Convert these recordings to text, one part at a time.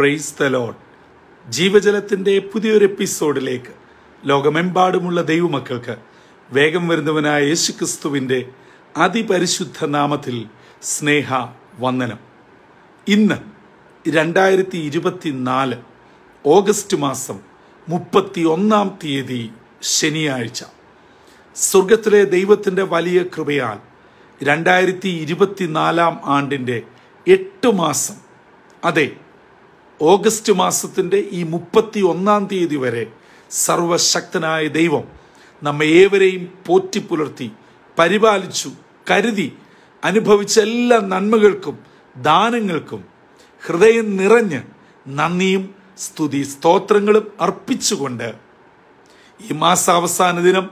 praise the load ജീവജലത്തിൻ്റെ പുതിയൊരു എപ്പിസോഡിലേക്ക് ലോകമെമ്പാടുമുള്ള ദൈവമക്കൾക്ക് വേഗം വരുന്നവനായ യേശുക്രിസ്തുവിൻ്റെ അതിപരിശുദ്ധ നാമത്തിൽ സ്നേഹ വന്ദനം ഇന്ന് രണ്ടായിരത്തി ഇരുപത്തി നാല് ഓഗസ്റ്റ് മാസം മുപ്പത്തി ഒന്നാം തീയതി ശനിയാഴ്ച സ്വർഗത്തിലെ ദൈവത്തിൻ്റെ വലിയ കൃപയാൽ രണ്ടായിരത്തി നാലാം ആണ്ടിൻ്റെ എട്ട് മാസം അതെ ഓഗസ്റ്റ് മാസത്തിൻ്റെ ഈ മുപ്പത്തി ഒന്നാം തീയതി വരെ സർവശക്തനായ ദൈവം നമ്മെ ഏവരെയും പോറ്റി പുലർത്തി പരിപാലിച്ചു കരുതി അനുഭവിച്ച എല്ലാ നന്മകൾക്കും ദാനങ്ങൾക്കും ഹൃദയം നിറഞ്ഞ് നന്ദിയും സ്തുതി സ്തോത്രങ്ങളും അർപ്പിച്ചുകൊണ്ട് ഈ മാസാവസാന ദിനം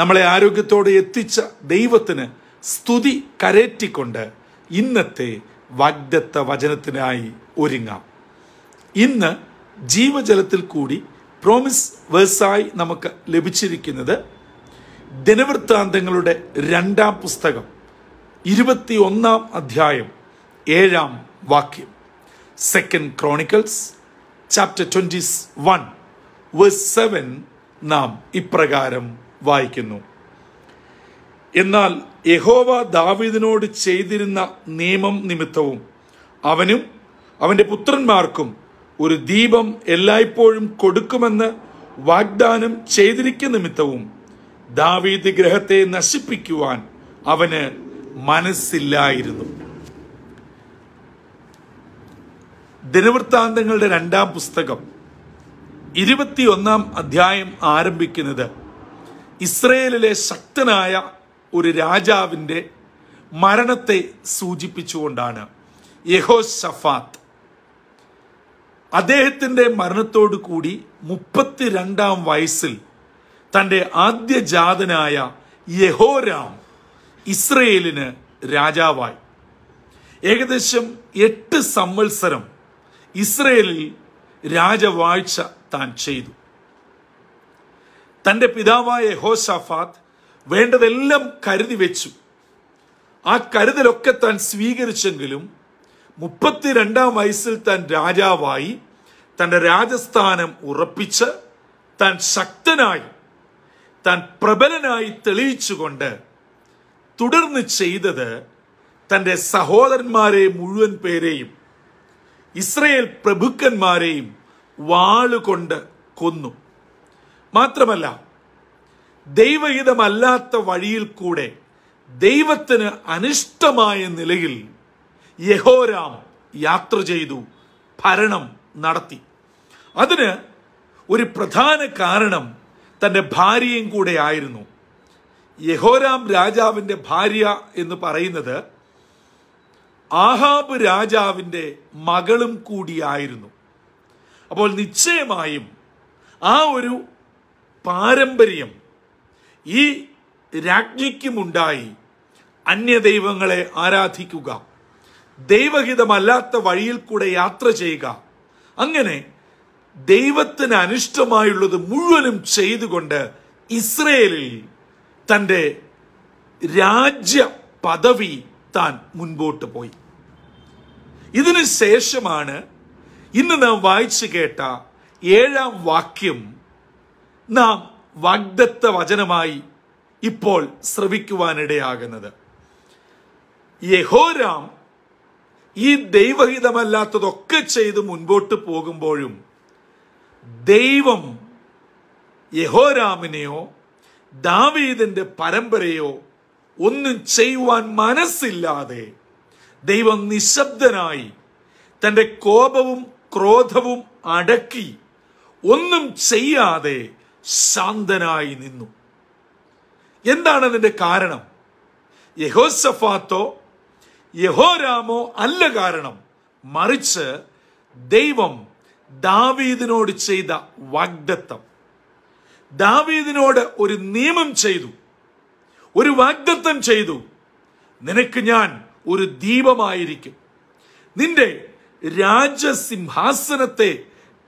നമ്മളെ ആരോഗ്യത്തോടെ എത്തിച്ച ദൈവത്തിന് സ്തുതി കരേറ്റിക്കൊണ്ട് ഇന്നത്തെ വാഗ്ദത്ത വചനത്തിനായി ഒരുങ്ങാം ഇന്ന് ജീവജലത്തിൽ കൂടി പ്രോമിസ് വേഴ്സായി നമുക്ക് ലഭിച്ചിരിക്കുന്നത് ദിനവൃത്താന്തങ്ങളുടെ രണ്ടാം പുസ്തകം ഇരുപത്തി ഒന്നാം അധ്യായം ഏഴാം വാക്യം second Chronicles chapter twenty one verse seven നാം ഇപ്രകാരം വായിക്കുന്നു എന്നാൽ യഹോവ ദാവീദിനോട് ചെയ്തിരുന്ന നിയമം നിമിത്തവും അവനും അവൻ്റെ പുത്രന്മാർക്കും ഒരു ദീപം എല്ലായ്പ്പോഴും കൊടുക്കുമെന്ന് വാഗ്ദാനം ചെയ്തിരിക്കുന്ന നിമിത്തവും ദാവീദ് ഗ്രഹത്തെ നശിപ്പിക്കുവാൻ അവന് മനസ്സില്ലായിരുന്നു ദിനവൃത്താന്തങ്ങളുടെ രണ്ടാം പുസ്തകം ഇരുപത്തിയൊന്നാം അധ്യായം ആരംഭിക്കുന്നത് ഇസ്രയേലിലെ ശക്തനായ ഒരു രാജാവിൻ്റെ മരണത്തെ സൂചിപ്പിച്ചുകൊണ്ടാണ് യഹോ ഷഫാത്ത് അദ്ദേഹത്തിൻ്റെ മരണത്തോടു കൂടി മുപ്പത്തിരണ്ടാം വയസ്സിൽ തൻ്റെ ആദ്യ ജാതനായ യഹോരാം ഇസ്രയേലിന് രാജാവായി ഏകദേശം എട്ട് സംവത്സരം ഇസ്രയേലിൽ രാജവാഴ്ച താൻ ചെയ്തു തൻ്റെ പിതാവായ യഹോഷാഫാത്ത് വേണ്ടതെല്ലാം കരുതി വെച്ചു ആ കരുതലൊക്കെ താൻ സ്വീകരിച്ചെങ്കിലും മുപ്പത്തിരണ്ടാം വയസ്സിൽ താൻ രാജാവായി തൻ്റെ രാജസ്ഥാനം ഉറപ്പിച്ച് താൻ ശക്തനായി താൻ പ്രബലനായി തെളിയിച്ചുകൊണ്ട് തുടർന്ന് ചെയ്തത് തൻ്റെ സഹോദരന്മാരെ മുഴുവൻ പേരെയും ഇസ്രയേൽ പ്രഭുക്കന്മാരെയും വാളുകൊണ്ട് കൊന്നു മാത്രമല്ല ദൈവഹിതമല്ലാത്ത വഴിയിൽ കൂടെ ദൈവത്തിന് അനിഷ്ടമായ നിലയിൽ യഹോരാം യാത്ര ചെയ്തു ഭരണം നടത്തി അതിന് ഒരു പ്രധാന കാരണം തൻ്റെ ഭാര്യയും കൂടെ ആയിരുന്നു യഹോരാം രാജാവിൻ്റെ ഭാര്യ എന്ന് പറയുന്നത് ആഹാബ് രാജാവിൻ്റെ മകളും കൂടിയായിരുന്നു അപ്പോൾ നിശ്ചയമായും ആ ഒരു പാരമ്പര്യം ഈ രാജ്ഞിക്കുമുണ്ടായി അന്യദൈവങ്ങളെ ആരാധിക്കുക ദൈവഹിതമല്ലാത്ത വഴിയിൽ കൂടെ യാത്ര ചെയ്യുക അങ്ങനെ ദൈവത്തിന് അനിഷ്ടമായുള്ളത് മുഴുവനും ചെയ്തുകൊണ്ട് ഇസ്രയേലിൽ തൻ്റെ രാജ്യ പദവി താൻ മുൻപോട്ട് പോയി ഇതിനു ശേഷമാണ് ഇന്ന് നാം വായിച്ചു കേട്ട ഏഴാം വാക്യം നാം വാഗ്ദത്ത വചനമായി ഇപ്പോൾ ശ്രവിക്കുവാനിടയാകുന്നത് യഹോരാം ഈ ദൈവഹിതമല്ലാത്തതൊക്കെ ചെയ്ത് മുൻപോട്ട് പോകുമ്പോഴും ദൈവം യഹോരാമിനെയോ ദാവീദിന്റെ പരമ്പരയോ ഒന്നും ചെയ്യുവാൻ മനസ്സില്ലാതെ ദൈവം നിശബ്ദനായി തന്റെ കോപവും ക്രോധവും അടക്കി ഒന്നും ചെയ്യാതെ ശാന്തനായി നിന്നു എന്താണ് അതിന്റെ കാരണം യഹോസഫാത്തോ യഹോരാമോ അല്ല കാരണം മറിച്ച് ദൈവം ദാവീദിനോട് ചെയ്ത വാഗ്ദത്തം ദാവീദിനോട് ഒരു നിയമം ചെയ്തു ഒരു വാഗ്ദത്തം ചെയ്തു നിനക്ക് ഞാൻ ഒരു ദീപമായിരിക്കും നിന്റെ രാജസിംഹാസനത്തെ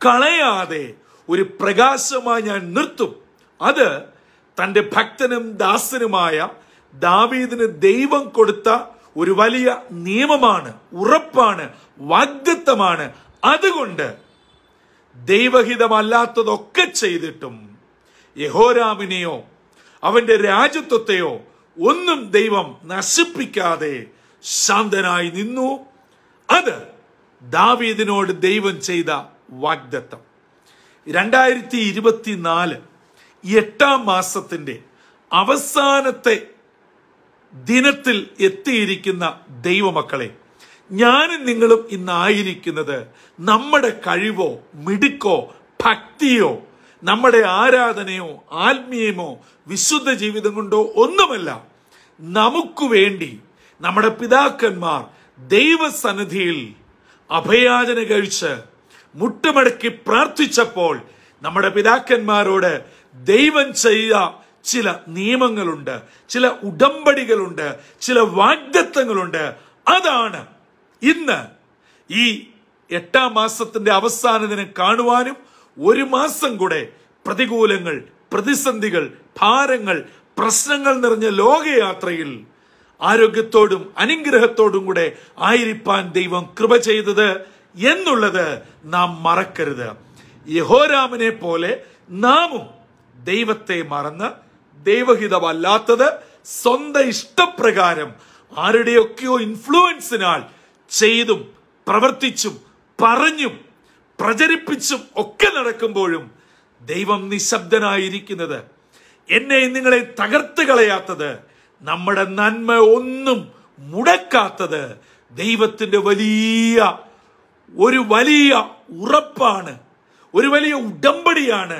കളയാതെ ഒരു പ്രകാശമായി ഞാൻ നിർത്തും അത് തന്റെ ഭക്തനും ദാസനുമായ ദാവീദിന് ദൈവം കൊടുത്ത ഒരു വലിയ നിയമമാണ് ഉറപ്പാണ് വാഗ്ദത്തമാണ് അതുകൊണ്ട് ദൈവഹിതമല്ലാത്തതൊക്കെ ചെയ്തിട്ടും യഹോരാമിനെയോ അവന്റെ രാജ്യത്വത്തെയോ ഒന്നും ദൈവം നശിപ്പിക്കാതെ ശാന്തനായി നിന്നു അത് ദാവീദിനോട് ദൈവം ചെയ്ത വാഗ്ദത്തം രണ്ടായിരത്തി ഇരുപത്തിനാല് എട്ടാം മാസത്തിന്റെ അവസാനത്തെ ദിനത്തിൽ എത്തിയിരിക്കുന്ന ദൈവമക്കളെ ഞാനും നിങ്ങളും ഇന്നായിരിക്കുന്നത് നമ്മുടെ കഴിവോ മിടുക്കോ ഭക്തിയോ നമ്മുടെ ആരാധനയോ ആത്മീയമോ വിശുദ്ധ ജീവിതം കൊണ്ടോ ഒന്നുമല്ല നമുക്ക് വേണ്ടി നമ്മുടെ പിതാക്കന്മാർ ദൈവസന്നിധിയിൽ അഭയാചന കഴിച്ച് മുട്ടുമടക്കി പ്രാർത്ഥിച്ചപ്പോൾ നമ്മുടെ പിതാക്കന്മാരോട് ദൈവം ചെയ്ത ചില നിയമങ്ങളുണ്ട് ചില ഉടമ്പടികളുണ്ട് ചില വാഗ്ദത്വങ്ങളുണ്ട് അതാണ് ഇന്ന് ഈ എട്ടാം മാസത്തിന്റെ അവസാനത്തിന് കാണുവാനും ഒരു മാസം കൂടെ പ്രതികൂലങ്ങൾ പ്രതിസന്ധികൾ ഭാരങ്ങൾ പ്രശ്നങ്ങൾ നിറഞ്ഞ ലോകയാത്രയിൽ ആരോഗ്യത്തോടും അനുഗ്രഹത്തോടും കൂടെ ആയിരിക്കാൻ ദൈവം കൃപ ചെയ്തത് എന്നുള്ളത് നാം മറക്കരുത് യഹോരാമനെ പോലെ നാമും ദൈവത്തെ മറന്ന് ദൈവഹിതമല്ലാത്തത് സ്വന്തം ഇഷ്ടപ്രകാരം ആരുടെയൊക്കെയോ ഇൻഫ്ലുവൻസിനാൽ ചെയ്തും പ്രവർത്തിച്ചും പറഞ്ഞും പ്രചരിപ്പിച്ചും ഒക്കെ നടക്കുമ്പോഴും ദൈവം നിശബ്ദനായിരിക്കുന്നത് എന്നെ നിങ്ങളെ തകർത്ത് കളയാത്തത് നമ്മുടെ നന്മ ഒന്നും മുടക്കാത്തത് ദൈവത്തിന്റെ വലിയ ഒരു വലിയ ഉറപ്പാണ് ഒരു വലിയ ഉടമ്പടിയാണ്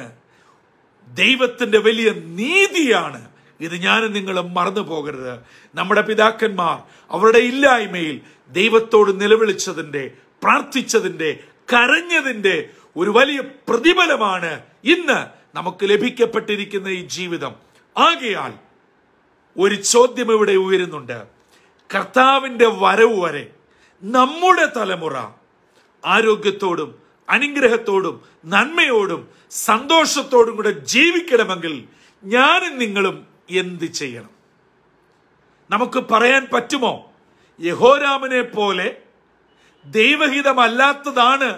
ദൈവത്തിന്റെ വലിയ നീതിയാണ് ഇത് ഞാനും നിങ്ങളും മറന്നു പോകരുത് നമ്മുടെ പിതാക്കന്മാർ അവരുടെ ഇല്ലായ്മയിൽ ദൈവത്തോട് നിലവിളിച്ചതിൻ്റെ പ്രാർത്ഥിച്ചതിൻ്റെ കരഞ്ഞതിൻ്റെ ഒരു വലിയ പ്രതിഫലമാണ് ഇന്ന് നമുക്ക് ലഭിക്കപ്പെട്ടിരിക്കുന്ന ഈ ജീവിതം ആകയാൽ ഒരു ചോദ്യം ഇവിടെ ഉയരുന്നുണ്ട് കർത്താവിൻ്റെ വരവ് വരെ നമ്മുടെ തലമുറ ആരോഗ്യത്തോടും അനുഗ്രഹത്തോടും നന്മയോടും സന്തോഷത്തോടും കൂടെ ജീവിക്കണമെങ്കിൽ ഞാനും നിങ്ങളും എന്ത് ചെയ്യണം നമുക്ക് പറയാൻ പറ്റുമോ യഹോരാമനെ പോലെ ദൈവഹിതമല്ലാത്തതാണ്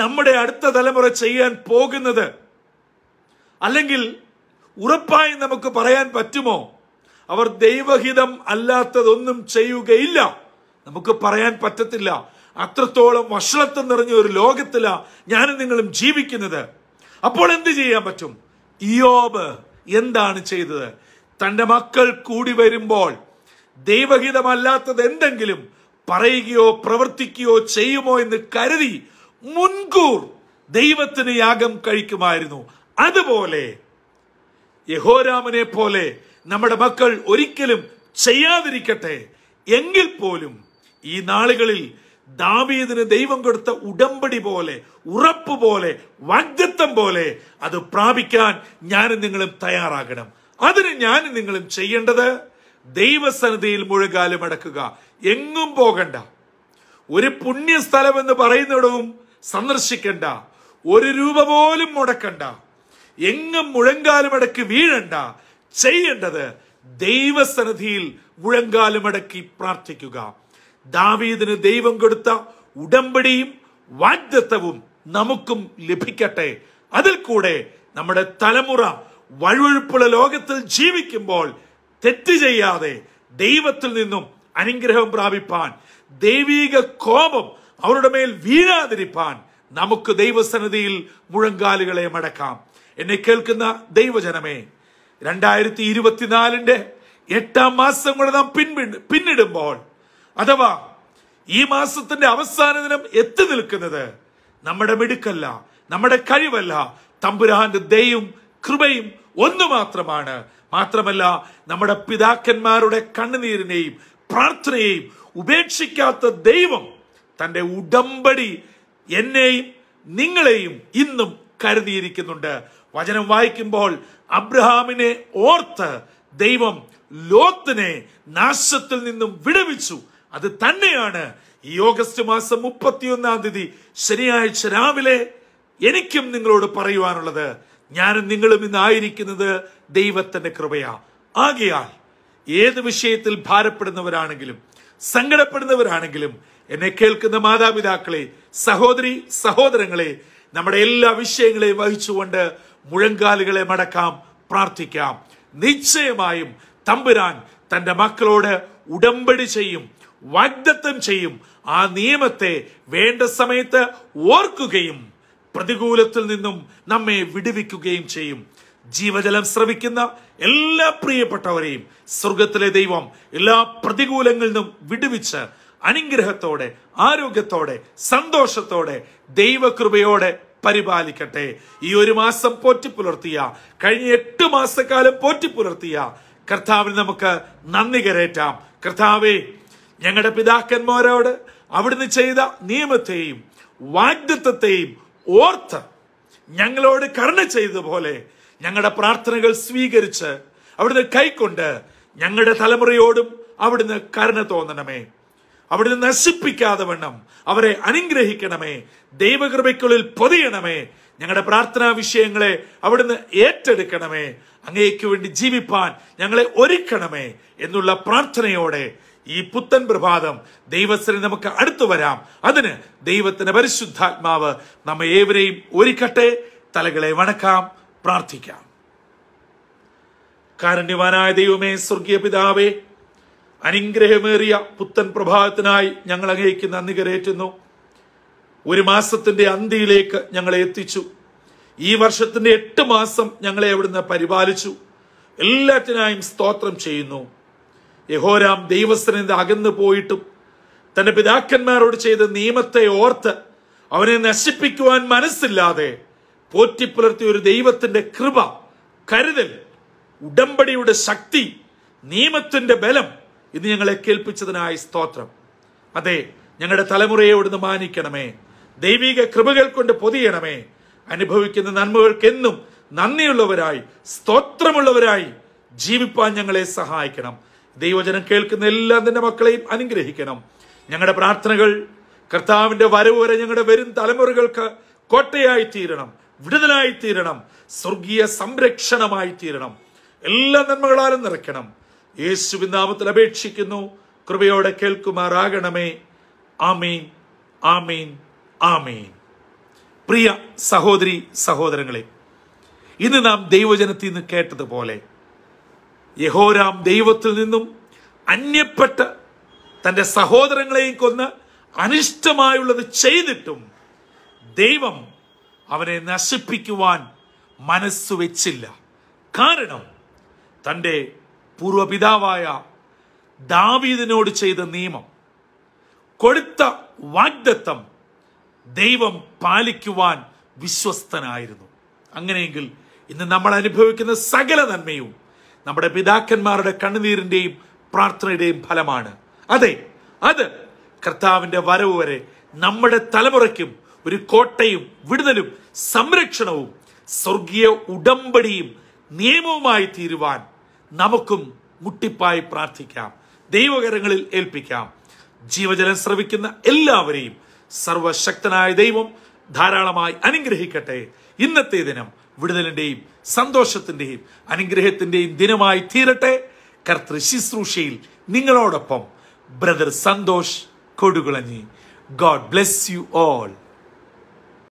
നമ്മുടെ അടുത്ത തലമുറ ചെയ്യാൻ പോകുന്നത് അല്ലെങ്കിൽ ഉറപ്പായി നമുക്ക് പറയാൻ പറ്റുമോ അവർ ദൈവഹിതം അല്ലാത്തതൊന്നും ചെയ്യുകയില്ല നമുക്ക് പറയാൻ പറ്റത്തില്ല അത്രത്തോളം വഷളത്വം നിറഞ്ഞ ഒരു ലോകത്തിലാണ് ഞാനും നിങ്ങളും ജീവിക്കുന്നത് അപ്പോൾ എന്ത് ചെയ്യാൻ പറ്റും ഇയോബ് എന്താണ് ചെയ്തത് തൻ്റെ മക്കൾ കൂടി വരുമ്പോൾ ദൈവഹിതമല്ലാത്തത് എന്തെങ്കിലും പറയുകയോ പ്രവർത്തിക്കുകയോ ചെയ്യുമോ എന്ന് കരുതി മുൻകൂർ ദൈവത്തിന് യാഗം കഴിക്കുമായിരുന്നു അതുപോലെ യഹോരാമനെ പോലെ നമ്മുടെ മക്കൾ ഒരിക്കലും ചെയ്യാതിരിക്കട്ടെ എങ്കിൽ പോലും ഈ നാളുകളിൽ ദാവീദിന് ദൈവം കൊടുത്ത ഉടമ്പടി പോലെ ഉറപ്പ് പോലെ വാഗ്ദത്വം പോലെ അത് പ്രാപിക്കാൻ ഞാനും നിങ്ങളും തയ്യാറാകണം അതിന് ഞാനും നിങ്ങളും ചെയ്യേണ്ടത് ദൈവസന്നിധിയിൽ മുഴുകാലും അടക്കുക എങ്ങും പോകണ്ട ഒരു പുണ്യസ്ഥലം എന്ന് പറയുന്നിടവും സന്ദർശിക്കണ്ട ഒരു രൂപ പോലും മുടക്കണ്ട എങ്ങും അടക്കി വീഴണ്ട ചെയ്യേണ്ടത് ദൈവസന്നിധിയിൽ അടക്കി പ്രാർത്ഥിക്കുക ദാവീദിന് ദൈവം കൊടുത്ത ഉടമ്പടിയും വാഗ്ദത്തവും നമുക്കും ലഭിക്കട്ടെ അതിൽ കൂടെ നമ്മുടെ തലമുറ വഴുവഴുപ്പുള്ള ലോകത്തിൽ ജീവിക്കുമ്പോൾ തെറ്റ് ചെയ്യാതെ ദൈവത്തിൽ നിന്നും അനുഗ്രഹം പ്രാപിപ്പാൻ ദൈവീക കോപം അവരുടെ മേൽ വീഴാതിരിപ്പാൻ നമുക്ക് ദൈവസന്നിധിയിൽ മുഴങ്കാലുകളെ മടക്കാം എന്നെ കേൾക്കുന്ന ദൈവജനമേ രണ്ടായിരത്തി ഇരുപത്തിനാലിന്റെ എട്ടാം മാസം കൂടെ നാം പിന്നിടുമ്പോൾ അഥവാ ഈ മാസത്തിന്റെ അവസാന ദിനം എത്തി നിൽക്കുന്നത് നമ്മുടെ മിടുക്കല്ല നമ്മുടെ കഴിവല്ല തമ്പുരാന്റെ ദയും കൃപയും ഒന്നു മാത്രമാണ് മാത്രമല്ല നമ്മുടെ പിതാക്കന്മാരുടെ കണ്ണുനീരിനെയും പ്രാർത്ഥനയെയും ഉപേക്ഷിക്കാത്ത ദൈവം തന്റെ ഉടമ്പടി എന്നെയും നിങ്ങളെയും ഇന്നും കരുതിയിരിക്കുന്നുണ്ട് വചനം വായിക്കുമ്പോൾ അബ്രഹാമിനെ ഓർത്ത് ദൈവം ലോത്തിനെ നാശത്തിൽ നിന്നും വിടുവിച്ചു അത് തന്നെയാണ് ഈ ഓഗസ്റ്റ് മാസം മുപ്പത്തിയൊന്നാം തീയതി ശനിയാഴ്ച രാവിലെ എനിക്കും നിങ്ങളോട് പറയുവാനുള്ളത് ഞാനും നിങ്ങളും ഇന്ന് ആയിരിക്കുന്നത് ദൈവത്തിന്റെ കൃപയാ ആകയാൽ ഏത് വിഷയത്തിൽ ഭാരപ്പെടുന്നവരാണെങ്കിലും സങ്കടപ്പെടുന്നവരാണെങ്കിലും എന്നെ കേൾക്കുന്ന മാതാപിതാക്കളെ സഹോദരി സഹോദരങ്ങളെ നമ്മുടെ എല്ലാ വിഷയങ്ങളെയും വഹിച്ചുകൊണ്ട് മുഴങ്കാലുകളെ മടക്കാം പ്രാർത്ഥിക്കാം നിശ്ചയമായും തമ്പുരാൻ തന്റെ മക്കളോട് ഉടമ്പടി ചെയ്യും വാഗ്ദത്തം ചെയ്യും ആ നിയമത്തെ വേണ്ട സമയത്ത് ഓർക്കുകയും പ്രതികൂലത്തിൽ നിന്നും നമ്മെ വിടുവിക്കുകയും ചെയ്യും ജീവജലം ശ്രവിക്കുന്ന എല്ലാ പ്രിയപ്പെട്ടവരെയും സ്വർഗത്തിലെ ദൈവം എല്ലാ പ്രതികൂലങ്ങളിൽ നിന്നും വിടുവിച്ച് അനുഗ്രഹത്തോടെ ആരോഗ്യത്തോടെ സന്തോഷത്തോടെ ദൈവകൃപയോടെ പരിപാലിക്കട്ടെ ഈ ഒരു മാസം പോറ്റി പുലർത്തിയ കഴിഞ്ഞ എട്ട് മാസക്കാലം പോറ്റി പുലർത്തിയ കർത്താവിന് നമുക്ക് നന്ദി കരേറ്റാം കർത്താവേ ഞങ്ങളുടെ പിതാക്കന്മാരോട് അവിടുന്ന് ചെയ്ത നിയമത്തെയും വാഗ്ദത്വത്തെയും ഓർത്ത് ഞങ്ങളോട് കരുണ ചെയ്തതുപോലെ ഞങ്ങളുടെ പ്രാർത്ഥനകൾ സ്വീകരിച്ച് അവിടുന്ന് കൈക്കൊണ്ട് ഞങ്ങളുടെ തലമുറയോടും അവിടുന്ന് കരുണ തോന്നണമേ അവിടുന്ന് നശിപ്പിക്കാതെ വണ്ണം അവരെ അനുഗ്രഹിക്കണമേ ദൈവകൃപയ്ക്കുള്ളിൽ പൊതിയണമേ ഞങ്ങളുടെ പ്രാർത്ഥനാ വിഷയങ്ങളെ അവിടുന്ന് ഏറ്റെടുക്കണമേ അങ്ങേക്ക് വേണ്ടി ജീവിപ്പാൻ ഞങ്ങളെ ഒരുക്കണമേ എന്നുള്ള പ്രാർത്ഥനയോടെ ഈ പുത്തൻ പ്രഭാതം ദൈവസ്ഥനെ നമുക്ക് അടുത്തു വരാം അതിന് ദൈവത്തിന്റെ പരിശുദ്ധാത്മാവ് നമ്മ ഏവരെയും ഒരുക്കട്ടെ തലകളെ വണക്കാം പ്രാർത്ഥിക്കാം കാരണ്യവാനായ ദൈവമേ സ്വർഗീയ പിതാവേ അനുഗ്രഹമേറിയ പുത്തൻ പ്രഭാതത്തിനായി ഞങ്ങൾ അങ്ങേക്ക് നന്ദി കരേറ്റുന്നു ഒരു മാസത്തിന്റെ അന്ത്യയിലേക്ക് ഞങ്ങളെ എത്തിച്ചു ഈ വർഷത്തിന്റെ എട്ട് മാസം ഞങ്ങളെ അവിടുന്ന് പരിപാലിച്ചു എല്ലാറ്റിനായും സ്തോത്രം ചെയ്യുന്നു യഹോരാം ദൈവസ്ഥനെ അകന്നു പോയിട്ടും തന്റെ പിതാക്കന്മാരോട് ചെയ്ത നിയമത്തെ ഓർത്ത് അവനെ നശിപ്പിക്കുവാൻ മനസ്സില്ലാതെ പോറ്റിപ്പുലർത്തിയ ഒരു ദൈവത്തിന്റെ കൃപ കരുതൽ ഉടമ്പടിയുടെ ശക്തി നിയമത്തിന്റെ ബലം ഇന്ന് ഞങ്ങളെ കേൾപ്പിച്ചതിനായി സ്തോത്രം അതെ ഞങ്ങളുടെ തലമുറയെ ഇവിടുന്ന് മാനിക്കണമേ ദൈവിക കൃപകൾ കൊണ്ട് പൊതിയണമേ അനുഭവിക്കുന്ന നന്മകൾക്കെന്നും നന്ദിയുള്ളവരായി സ്തോത്രമുള്ളവരായി ജീവിപ്പാൻ ഞങ്ങളെ സഹായിക്കണം ദൈവജനം കേൾക്കുന്ന എല്ലാ തന്നെ മക്കളെയും അനുഗ്രഹിക്കണം ഞങ്ങളുടെ പ്രാർത്ഥനകൾ കർത്താവിന്റെ വരവ് വരെ ഞങ്ങളുടെ വരും തലമുറകൾക്ക് കോട്ടയായി തീരണം വിടുതലായി തീരണം സ്വർഗീയ സംരക്ഷണമായി തീരണം എല്ലാ നന്മകളാലും നിറയ്ക്കണം യേശുവിൻ നാമത്തിൽ അപേക്ഷിക്കുന്നു കൃപയോടെ കേൾക്കുമാറാകണമേ ആമീൻ ആമീൻ ആമീൻ പ്രിയ സഹോദരി സഹോദരങ്ങളെ ഇന്ന് നാം ദൈവജനത്തിൽ നിന്ന് കേട്ടതുപോലെ യഹോരാം ദൈവത്തിൽ നിന്നും അന്യപ്പെട്ട് തന്റെ സഹോദരങ്ങളെയും കൊന്ന് അനിഷ്ടമായുള്ളത് ചെയ്തിട്ടും ദൈവം അവനെ നശിപ്പിക്കുവാൻ മനസ്സു വെച്ചില്ല കാരണം തൻ്റെ പൂർവപിതാവായ ദാവീദിനോട് ചെയ്ത നിയമം കൊടുത്ത വാഗ്ദത്തം ദൈവം പാലിക്കുവാൻ വിശ്വസ്തനായിരുന്നു അങ്ങനെയെങ്കിൽ ഇന്ന് നമ്മൾ അനുഭവിക്കുന്ന സകല നന്മയും നമ്മുടെ പിതാക്കന്മാരുടെ കണ്ണുനീരിന്റെയും പ്രാർത്ഥനയുടെയും ഫലമാണ് അതെ അത് കർത്താവിന്റെ വരവ് വരെ നമ്മുടെ തലമുറയ്ക്കും ഒരു കോട്ടയും വിടുതലും സംരക്ഷണവും സ്വർഗീയ ഉടമ്പടിയും നിയമവുമായി തീരുവാൻ നമുക്കും മുട്ടിപ്പായി പ്രാർത്ഥിക്കാം ദൈവകരങ്ങളിൽ ഏൽപ്പിക്കാം ജീവജലം ശ്രവിക്കുന്ന എല്ലാവരെയും സർവശക്തനായ ദൈവം ധാരാളമായി അനുഗ്രഹിക്കട്ടെ ഇന്നത്തെ ദിനം വിടുതലിൻ്റെയും സന്തോഷത്തിൻ്റെയും അനുഗ്രഹത്തിൻ്റെയും ദിനമായി തീരട്ടെ കർത്തൃ ശുശ്രൂഷയിൽ നിങ്ങളോടൊപ്പം brother Santhosh Kodukulanji God bless you all